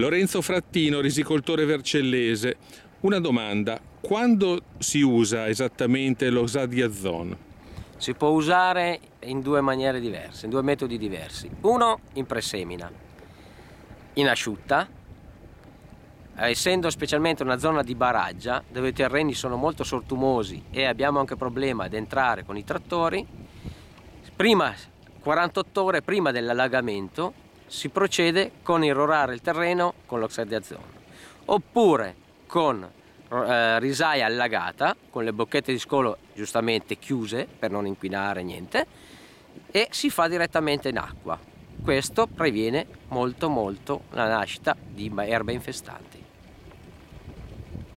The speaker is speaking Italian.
Lorenzo Frattino, risicoltore vercellese, una domanda, quando si usa esattamente lo Zadiazon? Si può usare in due maniere diverse, in due metodi diversi. Uno in presemina, in asciutta, eh, essendo specialmente una zona di baraggia dove i terreni sono molto sortumosi e abbiamo anche problema ad entrare con i trattori, prima 48 ore prima dell'allagamento si procede con irrorare il terreno con l'oxide di azoto oppure con eh, risaia allagata con le bocchette di scolo giustamente chiuse per non inquinare niente e si fa direttamente in acqua questo previene molto molto la nascita di erbe infestanti